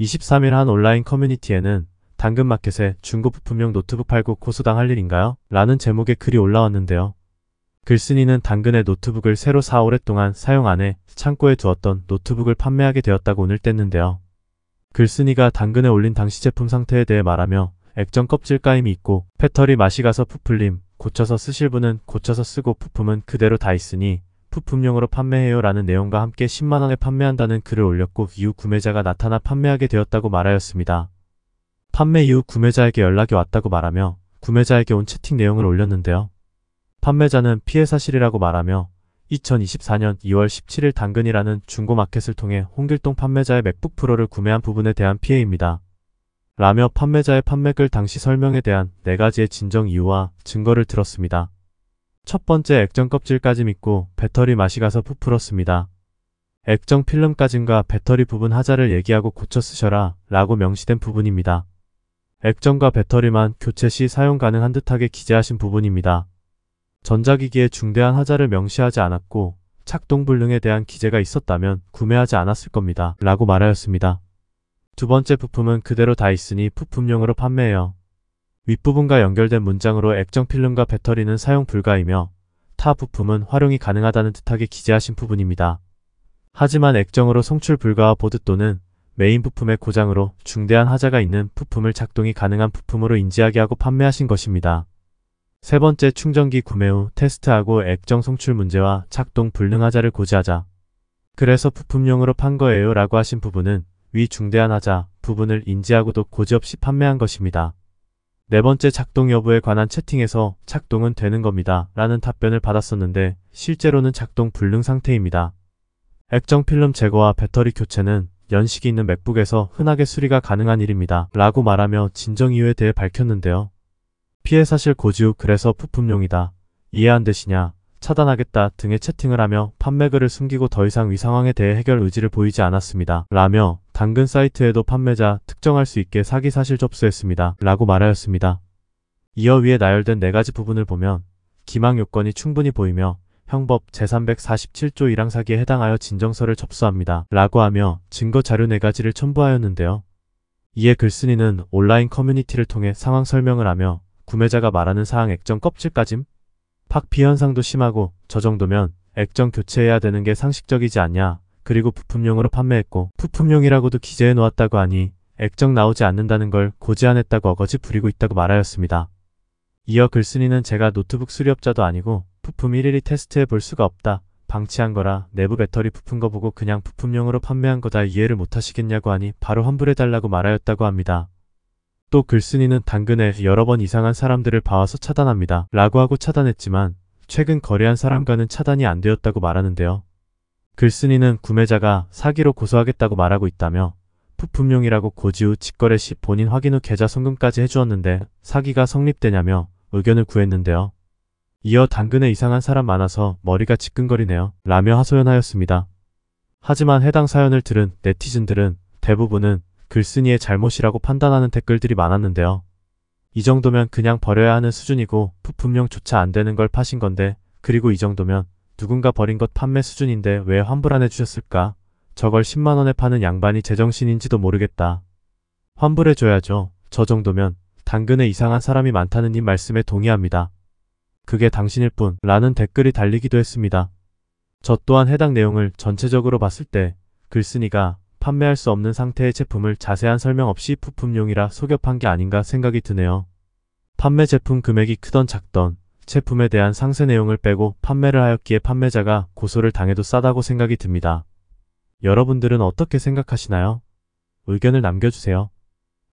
23일 한 온라인 커뮤니티에는 당근마켓에 중고 부품용 노트북 팔고 고수당 할 일인가요? 라는 제목의 글이 올라왔는데요. 글쓴이는 당근의 노트북을 새로 사 오랫동안 사용 안해 창고에 두었던 노트북을 판매하게 되었다고 오늘 뗐는데요. 글쓴이가 당근에 올린 당시 제품 상태에 대해 말하며 액정 껍질 까임이 있고 패터리 맛이 가서 부풀림, 고쳐서 쓰실 분은 고쳐서 쓰고 부품은 그대로 다 있으니 부품용으로 판매해요 라는 내용과 함께 10만원에 판매한다는 글을 올렸고 이후 구매자가 나타나 판매하게 되었다고 말하였습니다. 판매 이후 구매자에게 연락이 왔다고 말하며 구매자에게 온 채팅 내용을 올렸는데요. 판매자는 피해 사실이라고 말하며 2024년 2월 17일 당근이라는 중고마켓을 통해 홍길동 판매자의 맥북 프로를 구매한 부분에 대한 피해입니다. 라며 판매자의 판매글 당시 설명에 대한 4가지의 진정 이유와 증거를 들었습니다. 첫 번째 액정 껍질까지 믿고 배터리 맛이 가서 부풀었습니다. 액정 필름까진과 배터리 부분 하자를 얘기하고 고쳐 쓰셔라 라고 명시된 부분입니다. 액정과 배터리만 교체 시 사용 가능한 듯하게 기재하신 부분입니다. 전자기기에 중대한 하자를 명시하지 않았고 착동불능에 대한 기재가 있었다면 구매하지 않았을 겁니다. 라고 말하였습니다. 두 번째 부품은 그대로 다 있으니 부품용으로 판매해요. 윗부분과 연결된 문장으로 액정 필름과 배터리는 사용 불가이며 타 부품은 활용이 가능하다는 듯하게 기재하신 부분입니다. 하지만 액정으로 송출 불가와 보드 또는 메인 부품의 고장으로 중대한 하자가 있는 부품을 작동이 가능한 부품으로 인지하게 하고 판매하신 것입니다. 세 번째 충전기 구매 후 테스트하고 액정 송출 문제와 작동 불능 하자를 고지하자 그래서 부품용으로 판 거예요 라고 하신 부분은 위 중대한 하자 부분을 인지하고도 고지 없이 판매한 것입니다. 네 번째 작동 여부에 관한 채팅에서 작동은 되는 겁니다. 라는 답변을 받았었는데 실제로는 작동 불능 상태입니다. 액정 필름 제거와 배터리 교체는 연식이 있는 맥북에서 흔하게 수리가 가능한 일입니다. 라고 말하며 진정 이유에 대해 밝혔는데요. 피해 사실 고지후 그래서 부품용이다. 이해 안 되시냐? 차단하겠다 등의 채팅을 하며 판매글을 숨기고 더 이상 위 상황에 대해 해결 의지를 보이지 않았습니다. 라며 당근 사이트에도 판매자 특정할 수 있게 사기 사실 접수했습니다. 라고 말하였습니다. 이어 위에 나열된 네가지 부분을 보면 기망 요건이 충분히 보이며 형법 제347조 1항 사기에 해당하여 진정서를 접수합니다. 라고 하며 증거 자료 네가지를 첨부하였는데요. 이에 글쓴이는 온라인 커뮤니티를 통해 상황 설명을 하며 구매자가 말하는 사항 액정 껍질까짐? 팍비 현상도 심하고 저 정도면 액정 교체해야 되는 게 상식적이지 않냐 그리고 부품용으로 판매했고 부품용이라고도 기재해 놓았다고 하니 액정 나오지 않는다는 걸 고지안했다고 어거지 부리고 있다고 말하였습니다. 이어 글쓴이는 제가 노트북 수리업자도 아니고 부품 일일이 테스트해 볼 수가 없다. 방치한 거라 내부 배터리 부품거 보고 그냥 부품용으로 판매한 거다 이해를 못하시겠냐고 하니 바로 환불해달라고 말하였다고 합니다. 또 글쓴이는 당근에 여러 번 이상한 사람들을 봐와서 차단합니다. 라고 하고 차단했지만 최근 거래한 사람과는 차단이 안 되었다고 말하는데요. 글쓴이는 구매자가 사기로 고소하겠다고 말하고 있다며 부품용이라고 고지 후 직거래 시 본인 확인 후 계좌 송금까지 해주었는데 사기가 성립되냐며 의견을 구했는데요. 이어 당근에 이상한 사람 많아서 머리가 지끈거리네요. 라며 하소연하였습니다. 하지만 해당 사연을 들은 네티즌들은 대부분은 글쓴이의 잘못이라고 판단하는 댓글들이 많았는데요. 이 정도면 그냥 버려야 하는 수준이고 부품용조차 안 되는 걸 파신 건데 그리고 이 정도면 누군가 버린 것 판매 수준인데 왜 환불 안 해주셨을까? 저걸 10만원에 파는 양반이 제정신인지도 모르겠다. 환불해줘야죠. 저 정도면 당근에 이상한 사람이 많다는 님 말씀에 동의합니다. 그게 당신일 뿐 라는 댓글이 달리기도 했습니다. 저 또한 해당 내용을 전체적으로 봤을 때 글쓴이가 판매할 수 없는 상태의 제품을 자세한 설명 없이 부품용이라 속여 판 게 아닌가 생각이 드네요. 판매 제품 금액이 크던 작던 제품에 대한 상세 내용을 빼고 판매를 하였기에 판매자가 고소를 당해도 싸다고 생각이 듭니다. 여러분들은 어떻게 생각하시나요? 의견을 남겨주세요.